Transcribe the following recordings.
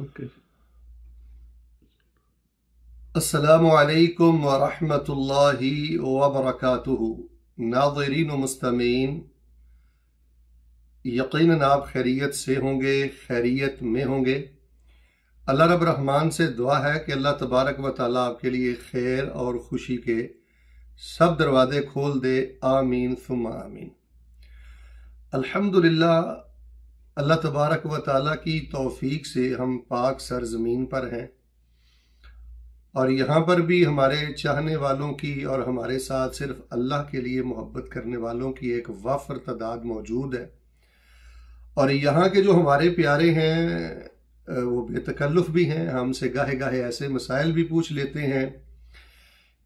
असलकम अस्सलाम वालेकुम नाजरीन मुस्तमीन यकीन आप खैरियत से होंगे खैरियत में होंगे अल्लाह रब रहमान से दुआ है कि अल्लाह तबारक व ताली आपके लिए खैर और खुशी के सब दरवाजे खोल दे आमीन सुम आमीन अल्हम्दुलिल्लाह अल्लाह तबारक व ताली की तौफीक से हम पाक सरजमीन पर हैं और यहाँ पर भी हमारे चाहने वालों की और हमारे साथ सिर्फ अल्लाह के लिए मोहब्बत करने वालों की एक वफ़र तादाद मौजूद है और यहाँ के जो हमारे प्यारे हैं वो बेतकल्लुफ़ भी हैं हमसे गाहे गाहे ऐसे मसाइल भी पूछ लेते हैं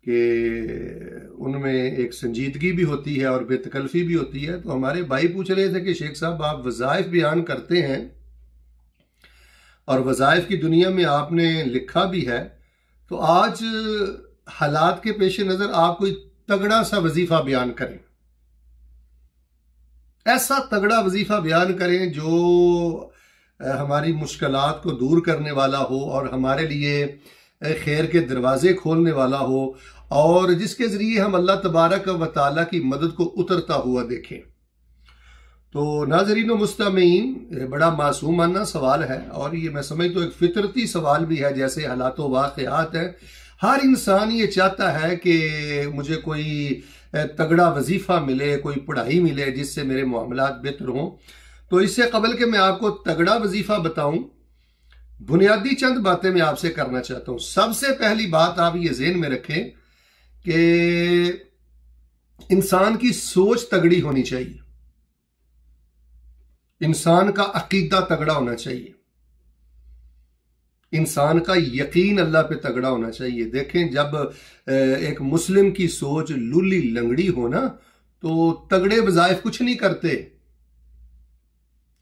कि उनमें एक संजीदगी भी होती है और बेतकल्फी भी होती है तो हमारे भाई पूछ रहे थे कि शेख साहब आप वज़ाइफ बयान करते हैं और वज़ाइफ की दुनिया में आपने लिखा भी है तो आज हालात के पेश नज़र आप कोई तगड़ा सा वजीफ़ा बयान करें ऐसा तगड़ा वजीफ़ा बयान करें जो हमारी मुश्किलात को दूर करने वाला हो और हमारे लिए खैर के दरवाजे खोलने वाला हो और जिसके ज़रिए हम अल्लाह तबारक व ताली की मदद को उतरता हुआ देखें तो नाजरीन मुस्तमीन बड़ा मासूमाना सवाल है और ये मैं समझता तो एक फितरती सवाल भी है जैसे हालात वाक़ात हैं हर इंसान ये चाहता है कि मुझे कोई तगड़ा वजीफ़ा मिले कोई पढ़ाई मिले जिससे मेरे मामला बेहतर हों तो इससे कबल के मैं आपको तगड़ा वजीफ़ा बताऊं बुनियादी चंद बातें मैं आपसे करना चाहता हूं सबसे पहली बात आप ये जेन में रखें कि इंसान की सोच तगड़ी होनी चाहिए इंसान का अकीदा तगड़ा होना चाहिए इंसान का यकीन अल्लाह पे तगड़ा होना चाहिए देखें जब एक मुस्लिम की सोच लूली लंगड़ी हो ना तो तगड़े बजाय कुछ नहीं करते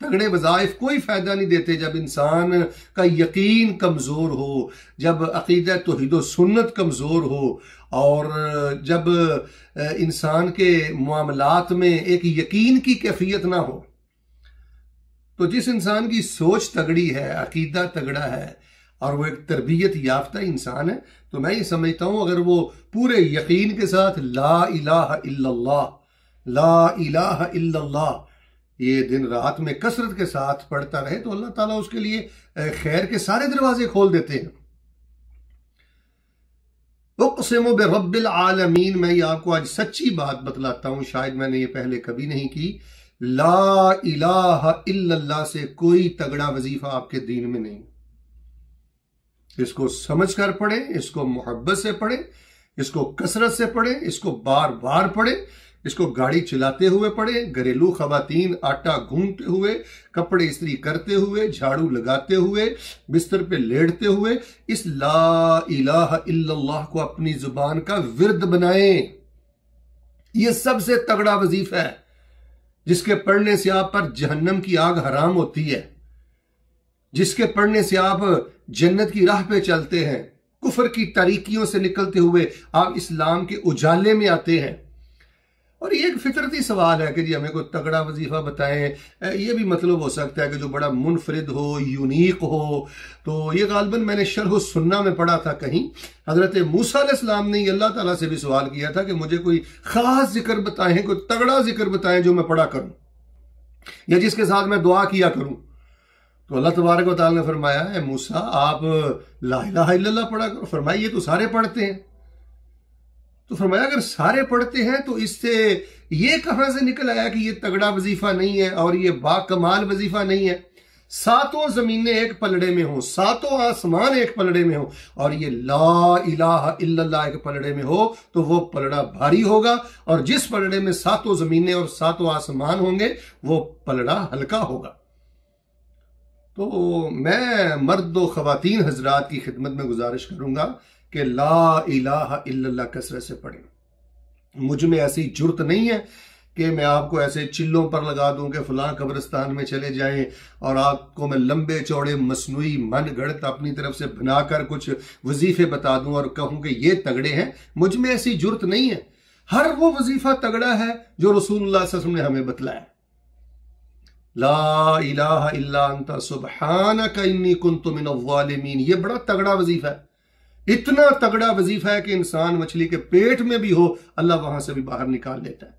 तगड़े बज़ाइफ़ कोई फ़ायदा नहीं देते जब इंसान का यकीन कमज़ोर हो जब अकीद तोहद सुन्नत कमज़ोर हो और जब इंसान के मामलात में एक यकीन की कैफियत ना हो तो जिस इंसान की सोच तगड़ी है अकीदा तगड़ा है और वो एक तरबियत याफ्ता इंसान है तो मैं ये समझता हूँ अगर वो पूरे यकीन के साथ ला इलाह इल्लल्लाह ला इलाह इल्लल्लाह ये दिन रात में कसरत के साथ पढ़ता रहे तो अल्लाह ताला उसके लिए खैर के सारे दरवाजे खोल देते हैं उकसम बरबिल आलमीन मैं ये आपको आज सच्ची बात बतलाता हूं शायद मैंने ये पहले कभी नहीं की ला इलाहा इल्लल्लाह से कोई तगड़ा वजीफा आपके दीन में नहीं इसको समझ कर पढ़े इसको मोहब्बत से पढ़े इसको कसरत से पढ़े इसको बार बार पढ़े इसको गाड़ी चलाते हुए पड़े घरेलू खवतान आटा घूमते हुए कपड़े इस्त्री करते हुए झाड़ू लगाते हुए बिस्तर पे लेटते हुए इस ला इलाह को अपनी जुबान का विरद बनाएं यह सबसे तगड़ा वजीफा है जिसके पढ़ने से आप पर जहन्नम की आग हराम होती है जिसके पढ़ने से आप जन्नत की राह पे चलते हैं कुफर की तारीखियों से निकलते हुए आप इस्लाम के उजाले में आते हैं और ये एक फितरती सवाल है कि जी हमें कोई तगड़ा वजीफ़ा बताएं ये भी मतलब हो सकता है कि जो बड़ा मुनफरद हो यूनिक हो तो ये गालबन मैंने शरह सुन्ना में पढ़ा था कहीं हज़रत मूसम ने अल्लाह ताला से भी सवाल किया था कि मुझे कोई ख़ास जिक्र बताएं कोई तगड़ा जिक्र बताएं जो मैं पढ़ा करूँ या जिसके साथ मैं दुआ किया करूँ तो अल्लाह तबारक वाल ने फरमाया मूसा आप ला पढ़ा करो फरमाइए तो सारे पढ़ते हैं तो फरमाया अगर सारे पढ़ते हैं तो इससे ये कहां से निकल आया कि ये तगड़ा वजीफा नहीं है और ये बाकमाल वजीफा नहीं है सातों जमीनें एक पलड़े में हो सातों आसमान एक पलड़े में हो और ये ला इलाह इल्लल्लाह एक पलड़े में हो तो वो पलड़ा भारी होगा और जिस पलड़े में सातों जमीनें और सातों आसमान होंगे वो पलड़ा हल्का होगा तो मैं मर्द व खातन हजरात की खिदमत में गुजारिश करूंगा कि ला इलाह इल्लल्लाह कसरत से पढ़े मुझ में ऐसी जुर्त नहीं है कि मैं आपको ऐसे चिल्लों पर लगा दूं कि फलां कब्रस्तान में चले जाएं और आपको मैं लंबे चौड़े मसनू मन गढ़त अपनी तरफ से बनाकर कुछ वजीफे बता दूं और कहूं कि ये तगड़े हैं मुझ में ऐसी जुर्त नहीं है हर वो वजीफा तगड़ा है जो रसूल ने हमें बतलाया ला इलाहा सुबहाना का इन्नी कुंतु मिन ये बड़ा तगड़ा वजीफा है इतना तगड़ा वजीफा है कि इंसान मछली के पेट में भी हो अल्लाह वहां से भी बाहर निकाल लेता है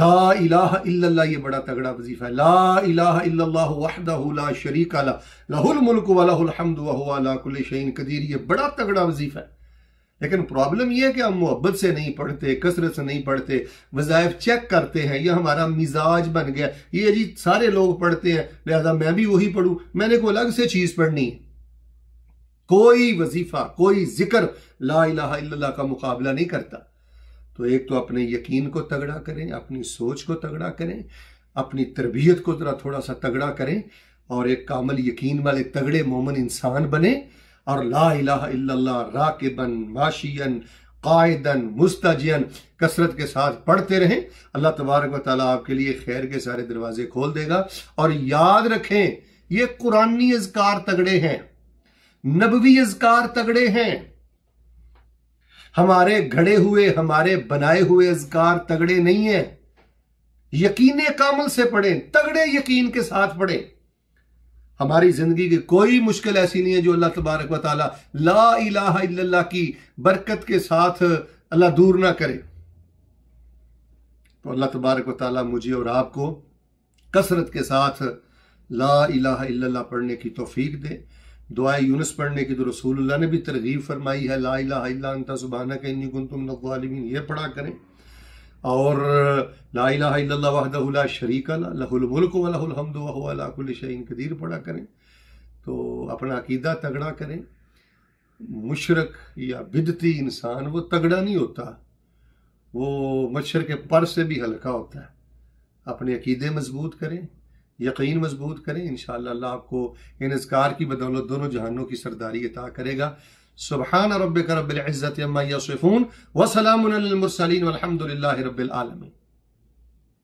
ला इलाह इल्लल्लाह ये बड़ा तगड़ा वजीफा है ला इलाह इल्लल्लाह वहदहु ला शरीक ला लहुल मुल्क व लहुल हमद व हुवा अला कुल्ली शैइन कदीर ये बड़ा तगड़ा वजीफा है लेकिन प्रॉब्लम यह है कि हम मोहब्बत से नहीं पढ़ते कसरत से नहीं पढ़ते वज़ायफ चेक करते हैं यह हमारा मिजाज बन गया ये जी सारे लोग पढ़ते हैं लिहाजा मैं भी वही पढ़ू मैंने को अलग से चीज़ पढ़नी है कोई वजीफा कोई जिक्र ला इला का मुकाबला नहीं करता तो एक तो अपने यकीन को तगड़ा करें अपनी सोच को तगड़ा करें अपनी तरबियत को ज़रा थोड़ा सा तगड़ा करें और एक कामल यकीन वाले तगड़े मोमन इंसान बने और ला लाला राकिबन माशियन कायदन मुस्तजन कसरत के साथ पढ़ते रहें अल्लाह तबारक वाली आपके लिए खैर के सारे दरवाजे खोल देगा और याद रखें ये कुरानी अजकार तगड़े हैं नबवी अजकार तगड़े हैं हमारे घड़े हुए हमारे बनाए हुए अजकार तगड़े नहीं है यकीन कामल से पढ़े तगड़े यकीन के साथ पढ़े हमारी जिंदगी की कोई मुश्किल ऐसी नहीं है जो अल्लाह तबारक वाल ला इला की बरकत के साथ अल्लाह दूर ना करे तो अल्लाह तबारक वाली मुझे और आपको कसरत के साथ ला इला पढ़ने की तोफीक दे दुआ यूनस पढ़ने की तो रसूल ने भी तरगीब फरमाई है ला लाता सुबहाना कन्नी गुन तुम ये पढ़ा करें और ला वहदला शरीक लहुलमुल्क वहमद वहलाकुलशन कदीर पढ़ा करें तो अपना अकीदा तगड़ा करें मुशरक या बिदती इंसान वो तगड़ा नहीं होता वो मच्छर के पर से भी हल्का होता है अपने अकीदे मजबूत करें यकीन मजबूत करें इन शाह आपको इन इसकार की बदौलत दोनों जहानों की सरदारी अता करेगा सुबहान रब करबल इज़्ज़त यसूफ़ून